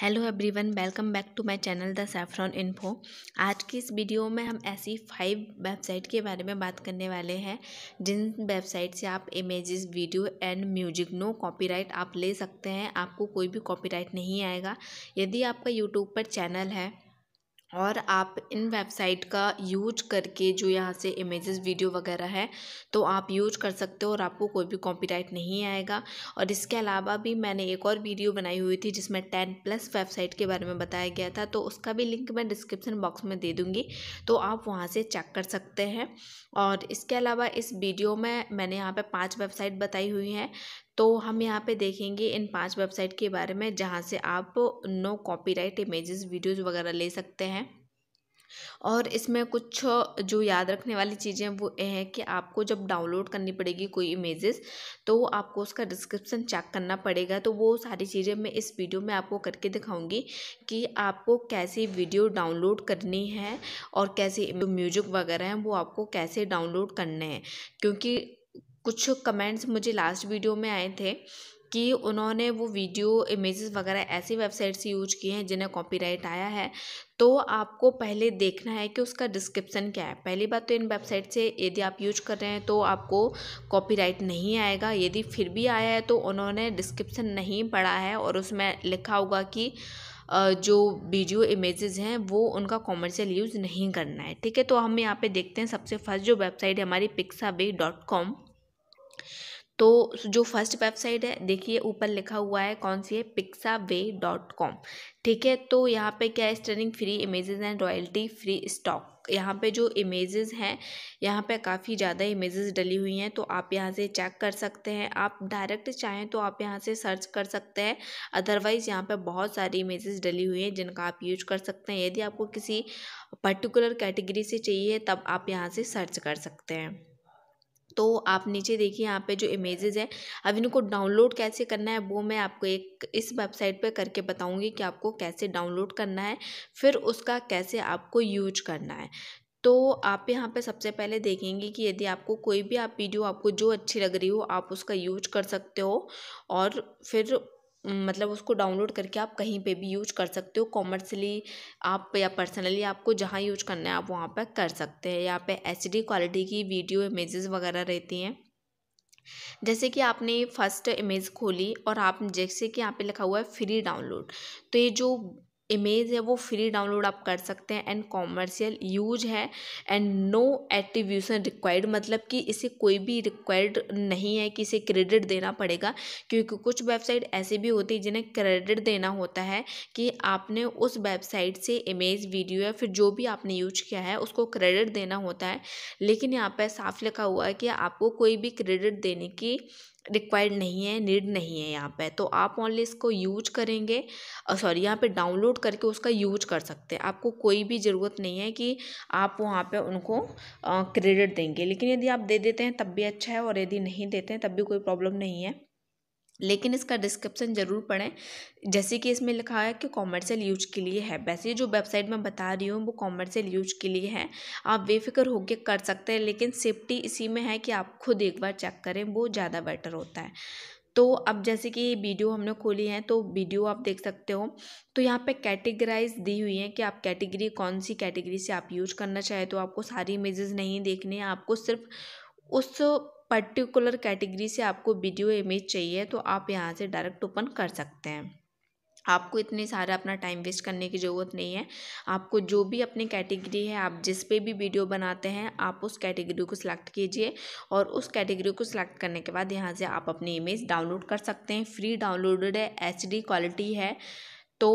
hello everyone welcome back to my channel the saffron info आज की इस video में हम ऐसी फाइव वेबसाइट के बारे में बात करने वाले हैं जिन वेबसाइट से आप images video and music no copyright आप ले सकते हैं आपको कोई भी कॉपीराइट नहीं आएगा यदि आपका यूट्यूब पर चैनल है और आप इन वेबसाइट का यूज करके जो यहाँ से इमेजेस वीडियो वगैरह है तो आप यूज कर सकते हो और आपको कोई भी कॉपीराइट नहीं आएगा और इसके अलावा भी मैंने एक और वीडियो बनाई हुई थी जिसमें टेन प्लस वेबसाइट के बारे में बताया गया था तो उसका भी लिंक मैं डिस्क्रिप्सन बॉक्स में दे दूँगी तो आप वहाँ से चेक कर सकते हैं और इसके अलावा इस वीडियो में मैंने यहाँ पर पाँच वेबसाइट बताई हुई हैं तो हम यहाँ पे देखेंगे इन पांच वेबसाइट के बारे में जहाँ से आप नो कॉपीराइट इमेजेस वीडियोस वगैरह ले सकते हैं और इसमें कुछ जो याद रखने वाली चीज़ें वो ये है कि आपको जब डाउनलोड करनी पड़ेगी कोई इमेजेस तो आपको उसका डिस्क्रिप्शन चेक करना पड़ेगा तो वो सारी चीज़ें मैं इस वीडियो में आपको करके दिखाऊंगी कि आपको कैसी वीडियो डाउनलोड करनी है और कैसे म्यूजिक वगैरह हैं वो आपको कैसे डाउनलोड करने हैं क्योंकि कुछ कमेंट्स मुझे लास्ट वीडियो में आए थे कि उन्होंने वो वीडियो इमेजेस वगैरह ऐसी वेबसाइट से यूज किए हैं जिन्हें कॉपीराइट आया है तो आपको पहले देखना है कि उसका डिस्क्रिप्शन क्या है पहली बात तो इन वेबसाइट से यदि आप यूज कर रहे हैं तो आपको कॉपीराइट नहीं आएगा यदि फिर भी आया है तो उन्होंने डिस्क्रिप्शन नहीं पढ़ा है और उसमें लिखा होगा कि जो वीडियो इमेजेस हैं वो उनका कॉमर्शियल यूज़ नहीं करना है ठीक है तो हम यहाँ पे देखते हैं सबसे फर्स्ट जो वेबसाइट है हमारी पिक्सावे डॉट कॉम तो जो फर्स्ट वेबसाइट है देखिए ऊपर लिखा हुआ है कौन सी है पिक्सा वे डॉट कॉम ठीक है तो यहाँ पे क्या है stunning free images and royalty free stock यहाँ पे जो इमेजेस हैं यहाँ पे काफ़ी ज़्यादा इमेजेस डली हुई हैं तो आप यहाँ से चेक कर सकते हैं आप डायरेक्ट चाहें तो आप यहाँ से सर्च कर सकते हैं अदरवाइज़ यहाँ पे बहुत सारी इमेजेस डली हुई हैं जिनका आप यूज कर सकते हैं यदि आपको किसी पर्टिकुलर कैटेगरी से चाहिए तब आप यहाँ से सर्च कर सकते हैं तो आप नीचे देखिए यहाँ पे जो इमेजेस हैं अब इनको डाउनलोड कैसे करना है वो मैं आपको एक इस वेबसाइट पे करके बताऊँगी कि आपको कैसे डाउनलोड करना है फिर उसका कैसे आपको यूज करना है तो आप यहाँ पे सबसे पहले देखेंगे कि यदि आपको कोई भी आप वीडियो आपको जो अच्छी लग रही हो आप उसका यूज कर सकते हो और फिर मतलब उसको डाउनलोड करके आप कहीं पे भी यूज कर सकते हो कॉमर्सली आप या पर्सनली आपको जहाँ यूज करना है आप वहाँ पर कर सकते हैं यहाँ पे एच क्वालिटी की वीडियो इमेजेस वगैरह रहती हैं जैसे कि आपने फर्स्ट इमेज खोली और आप जैसे कि यहाँ पे लिखा हुआ है फ्री डाउनलोड तो ये जो इमेज है वो फ्री डाउनलोड आप कर सकते हैं एंड कॉमर्शियल यूज है एंड नो एट्रीब्यूशन रिक्वायर्ड मतलब कि इसे कोई भी रिक्वायर्ड नहीं है कि इसे क्रेडिट देना पड़ेगा क्योंकि कुछ वेबसाइट ऐसी भी होती है जिन्हें क्रेडिट देना होता है कि आपने उस वेबसाइट से इमेज वीडियो या फिर जो भी आपने यूज किया है उसको क्रेडिट देना होता है लेकिन यहाँ पर साफ लिखा हुआ है कि आपको कोई भी क्रेडिट देने की रिक्वायर्ड नहीं है नीड नहीं है यहाँ पे तो आप ऑनली इसको यूज करेंगे सॉरी यहाँ पे डाउनलोड करके उसका यूज कर सकते हैं आपको कोई भी ज़रूरत नहीं है कि आप वहाँ पे उनको क्रेडिट देंगे लेकिन यदि आप दे देते हैं तब भी अच्छा है और यदि नहीं देते हैं तब भी कोई प्रॉब्लम नहीं है लेकिन इसका डिस्क्रिप्सन ज़रूर पढ़ें जैसे कि इसमें लिखा है कि कॉमर्शियल यूज के लिए है वैसे जो वेबसाइट मैं बता रही हूँ वो कॉमर्शियल यूज के लिए है आप बेफिक्र होकर कर सकते हैं लेकिन सेफ्टी इसी में है कि आप खुद एक बार चेक करें वो ज़्यादा बेटर होता है तो अब जैसे कि वीडियो हमने खोली है तो वीडियो आप देख सकते हो तो यहाँ पे कैटेगराइज दी हुई है कि आप कैटेगरी कौन सी कैटेगरी से आप यूज करना चाहे तो आपको सारी इमेजेस नहीं देखने हैं आपको सिर्फ उस पर्टिकुलर कैटेगरी से आपको वीडियो इमेज चाहिए तो आप यहाँ से डायरेक्ट ओपन कर सकते हैं आपको इतने सारा अपना टाइम वेस्ट करने की ज़रूरत नहीं है आपको जो भी अपनी कैटेगरी है आप जिस पे भी वीडियो बनाते हैं आप उस कैटेगरी को सिलेक्ट कीजिए और उस कैटेगरी को सिलेक्ट करने के बाद यहाँ से आप अपनी इमेज डाउनलोड कर सकते हैं फ्री डाउनलोडेड है एच क्वालिटी है तो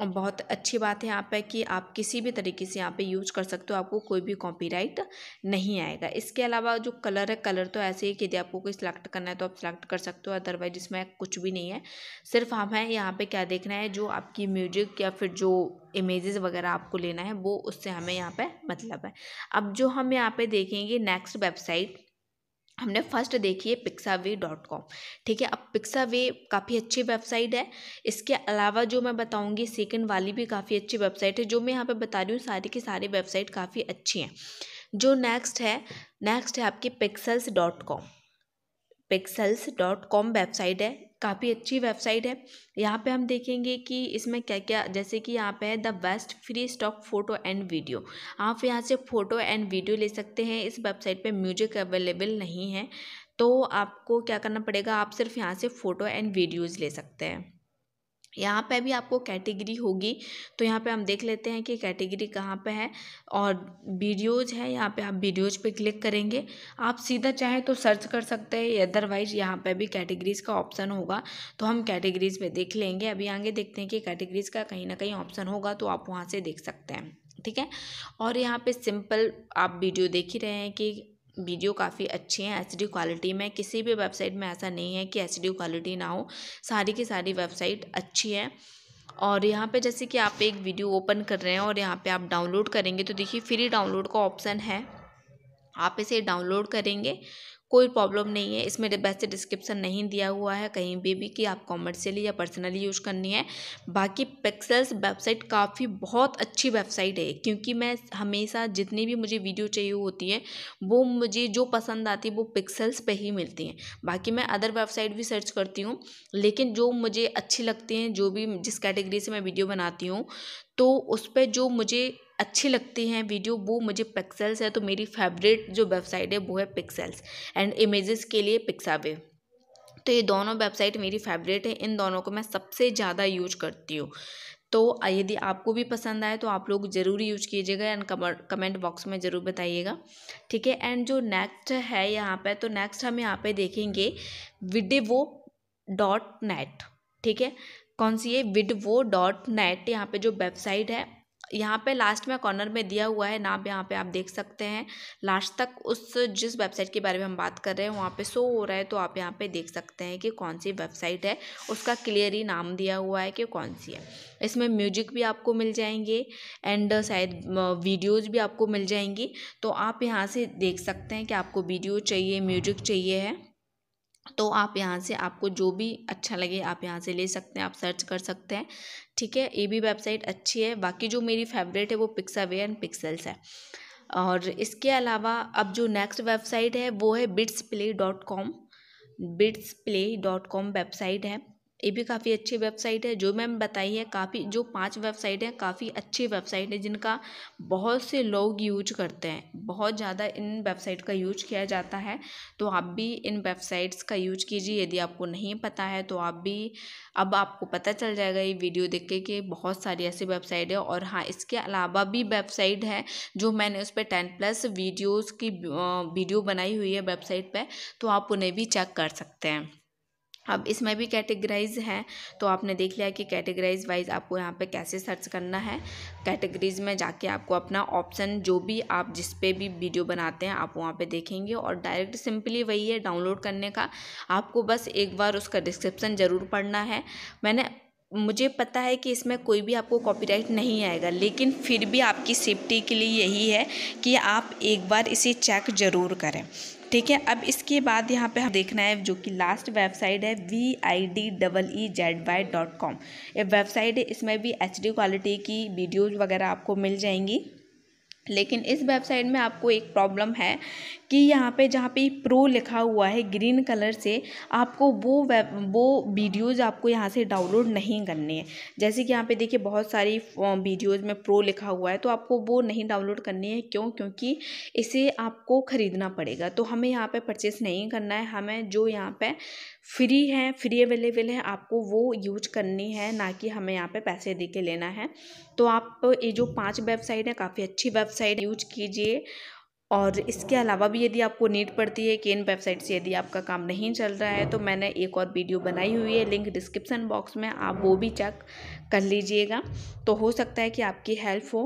और बहुत अच्छी बात है यहाँ पर कि आप किसी भी तरीके से यहाँ पे यूज कर सकते हो आपको कोई भी कॉपीराइट नहीं आएगा इसके अलावा जो कलर है कलर तो ऐसे ही यदि आपको कोई सिलेक्ट करना है तो आप सिलेक्ट कर सकते हो अदरवाइज इसमें कुछ भी नहीं है सिर्फ हमें यहाँ पर क्या देखना है जो आपकी म्यूजिक या फिर जो इमेजेस वगैरह आपको लेना है वो उससे हमें यहाँ पर मतलब है अब जो हम यहाँ पर देखेंगे नेक्स्ट वेबसाइट हमने फर्स्ट देखी है पिक्सावे डॉट कॉम ठीक है अब पिक्सावे काफ़ी अच्छी वेबसाइट है इसके अलावा जो मैं बताऊंगी सेकंड वाली भी काफ़ी अच्छी वेबसाइट है जो मैं यहाँ पे बता रही हूँ सारी की सारी वेबसाइट काफ़ी अच्छी हैं जो नेक्स्ट है नेक्स्ट है आपकी pixels dot com pixels dot com website है काफ़ी अच्छी वेबसाइट है यहाँ पे हम देखेंगे कि इसमें क्या क्या जैसे कि यहाँ पे है the best free stock photo and video आप यहाँ से फ़ोटो एंड वीडियो ले सकते हैं इस वेबसाइट पे म्यूजिक अवेलेबल नहीं है तो आपको क्या करना पड़ेगा आप सिर्फ यहाँ से फ़ोटो एंड वीडियोज़ ले सकते हैं यहाँ पे भी आपको कैटेगरी होगी तो यहाँ पे हम देख लेते हैं कि कैटेगरी कहाँ पे है और वीडियोज है यहाँ पे आप वीडियोज पे क्लिक करेंगे आप सीधा चाहे तो सर्च कर सकते हैं अदरवाइज यहाँ पे भी कैटेगरीज़ का ऑप्शन होगा तो हम कैटेगरीज़ पे देख लेंगे अभी आगे देखते हैं कि कैटेगरीज़ का कहीं ना कहीं ऑप्शन होगा तो आप वहाँ से देख सकते हैं ठीक है और यहाँ पे सिंपल आप वीडियो देख ही रहे हैं कि वीडियो काफ़ी अच्छे हैं एच क्वालिटी में किसी भी वेबसाइट में ऐसा नहीं है कि एच क्वालिटी ना हो सारी की सारी वेबसाइट अच्छी है और यहाँ पे जैसे कि आप एक वीडियो ओपन कर रहे हैं और यहाँ पे आप डाउनलोड करेंगे तो देखिए फ्री डाउनलोड का ऑप्शन है आप इसे डाउनलोड करेंगे कोई प्रॉब्लम नहीं है इसमें वैसे डिस्क्रिप्शन नहीं दिया हुआ है कहीं भी भी कि आप कॉमर्शियली या पर्सनली यूज़ करनी है बाकी पिक्सल्स वेबसाइट काफ़ी बहुत अच्छी वेबसाइट है क्योंकि मैं हमेशा जितनी भी मुझे वीडियो चाहिए होती है वो मुझे जो पसंद आती है वो पिक्सल्स पे ही मिलती हैं बाकी मैं अदर वेबसाइट भी सर्च करती हूँ लेकिन जो मुझे अच्छी लगती हैं जो भी जिस कैटेगरी से मैं वीडियो बनाती हूँ तो उस पर जो मुझे अच्छी लगती हैं वीडियो वो मुझे पिक्सल्स है तो मेरी फेवरेट जो वेबसाइट है वो है पिक्सल्स एंड इमेजेस के लिए पिक्सावे तो ये दोनों वेबसाइट मेरी फेवरेट है इन दोनों को मैं सबसे ज़्यादा यूज करती हूँ तो यदि आपको भी पसंद आए तो आप लोग ज़रूर यूज कीजिएगा एंड कमेंट बॉक्स में ज़रूर बताइएगा ठीक है एंड जो नेक्स्ट है यहाँ पे तो नेक्स्ट हम यहाँ पे देखेंगे विडिवो डॉट नेट ठीक है कौन सी है विडवो डॉट नेट यहाँ पे जो वेबसाइट है यहाँ पे लास्ट में कॉर्नर में दिया हुआ है नाम यहाँ पे आप देख सकते हैं लास्ट तक उस जिस वेबसाइट के बारे में हम बात कर रहे हैं वहाँ पे शो हो रहा है तो आप यहाँ पे देख सकते हैं कि कौन सी वेबसाइट है उसका क्लियर ही नाम दिया हुआ है कि कौन सी है इसमें म्यूजिक भी आपको मिल जाएंगे एंड शायद वीडियोज़ भी आपको मिल जाएंगी तो आप यहाँ से देख सकते हैं कि आपको वीडियो चाहिए म्यूजिक चाहिए है तो आप यहाँ से आपको जो भी अच्छा लगे आप यहाँ से ले सकते हैं आप सर्च कर सकते हैं ठीक है ये भी वेबसाइट अच्छी है बाकी जो मेरी फेवरेट है वो पिक्सावे एंड पिक्सल्स है और इसके अलावा अब जो नेक्स्ट वेबसाइट है वो है bits play dot com bits play dot com website है ये भी काफ़ी अच्छी वेबसाइट है जो मैम बताई है काफ़ी जो पांच वेबसाइट हैं काफ़ी अच्छी वेबसाइट है जिनका बहुत से लोग यूज करते हैं बहुत ज़्यादा इन वेबसाइट का यूज किया जाता है तो आप भी इन वेबसाइट्स का यूज कीजिए यदि आपको नहीं पता है तो आप भी अब आपको पता चल जाएगा ये वीडियो देख के कि बहुत सारी ऐसी वेबसाइट है और हाँ इसके अलावा भी वेबसाइट है जो मैंने उस पर टेन प्लस वीडियोज़ की वीडियो बनाई हुई है वेबसाइट पर तो आप उन्हें भी चेक कर सकते हैं अब इसमें भी कैटेगराइज है तो आपने देख लिया कि कैटेगराइज वाइज आपको यहाँ पे कैसे सर्च करना है कैटेगरीज में जाके आपको अपना ऑप्शन जो भी आप जिस पे भी वीडियो बनाते हैं आप वहाँ पे देखेंगे और डायरेक्ट सिंपली वही है डाउनलोड करने का आपको बस एक बार उसका डिस्क्रिप्सन ज़रूर पढ़ना है मैंने मुझे पता है कि इसमें कोई भी आपको कॉपीराइट नहीं आएगा लेकिन फिर भी आपकी सेफ्टी के लिए यही है कि आप एक बार इसे चेक ज़रूर करें ठीक है अब इसके बाद यहाँ पे हम देखना है जो कि लास्ट वेबसाइट है V I D double E Z Y dot com ये वेबसाइट है इसमें भी एच डी क्वालिटी की वीडियोज़ वगैरह आपको मिल जाएंगी लेकिन इस वेबसाइट में आपको एक प्रॉब्लम है कि यहाँ पे जहाँ पे प्रो लिखा हुआ है ग्रीन कलर से आपको वो वेब वो वीडियोज़ आपको यहाँ से डाउनलोड नहीं करनी है जैसे कि यहाँ पे देखिए बहुत सारी वीडियोज़ में प्रो लिखा हुआ है तो आपको वो नहीं डाउनलोड करनी है क्यों क्योंकि इसे आपको ख़रीदना पड़ेगा तो हमें यहाँ पर परचेस नहीं करना है हमें जो यहाँ पर फ्री है फ्री अवेलेबल है आपको वो यूज करनी है ना कि हमें यहाँ पर पैसे दे के लेना है तो आप ये जो पाँच वेबसाइट है काफ़ी अच्छी वेब वेबसाइट यूज कीजिए और इसके अलावा भी यदि आपको नीड पड़ती है कि इन वेबसाइट से यदि आपका काम नहीं चल रहा है तो मैंने एक और वीडियो बनाई हुई है लिंक डिस्क्रिप्शन बॉक्स में आप वो भी चेक कर लीजिएगा तो हो सकता है कि आपकी हेल्प हो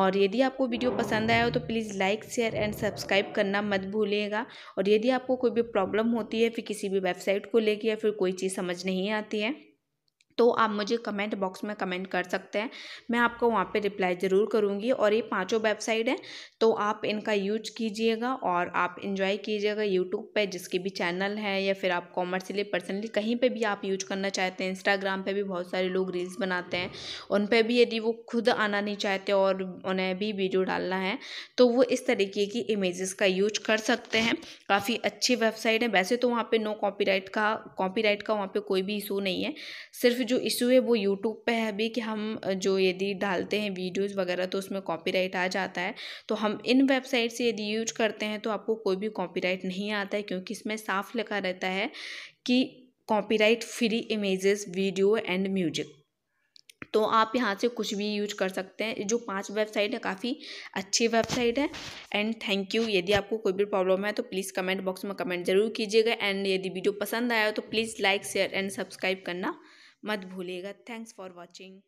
और यदि आपको वीडियो पसंद आया हो तो please like share and subscribe करना मत भूलिएगा और यदि आपको कोई भी प्रॉब्लम होती है फिर किसी भी वेबसाइट को लेकर या फिर कोई चीज़ समझ नहीं आती है तो आप मुझे कमेंट बॉक्स में कमेंट कर सकते हैं मैं आपको वहाँ पे रिप्लाई ज़रूर करूँगी और ये पांचों वेबसाइट हैं तो आप इनका यूज कीजिएगा और आप इन्जॉय कीजिएगा यूट्यूब पे जिसके भी चैनल है या फिर आप कॉमर्स के लिए पर्सनली कहीं पे भी आप यूज करना चाहते हैं इंस्टाग्राम पे भी बहुत सारे लोग रील्स बनाते हैं उन पर भी यदि वो खुद आना नहीं चाहते और उन्हें भी वीडियो डालना है तो वो इस तरीके की इमेज़ का यूज कर सकते हैं काफ़ी अच्छी वेबसाइट है वैसे तो वहाँ पर नो कॉपी का कॉपी का वहाँ पर कोई भी इशू नहीं है सिर्फ जो इशू है वो यूट्यूब पे है अभी कि हम जो यदि डालते हैं वीडियोस वगैरह तो उसमें कॉपीराइट आ जाता है तो हम इन वेबसाइट से यदि यूज करते हैं तो आपको कोई भी कॉपीराइट नहीं आता है क्योंकि इसमें साफ लिखा रहता है कि copyright free images video and music तो आप यहाँ से कुछ भी यूज कर सकते हैं जो पांच वेबसाइट है काफ़ी अच्छी वेबसाइट है एंड थैंक यू यदि आपको कोई भी प्रॉब्लम है तो प्लीज़ कमेंट बॉक्स में कमेंट ज़रूर कीजिएगा एंड यदि वीडियो पसंद आया हो तो please like share and subscribe करना मत भूलिएगा थैंक्स फॉर वॉचिंग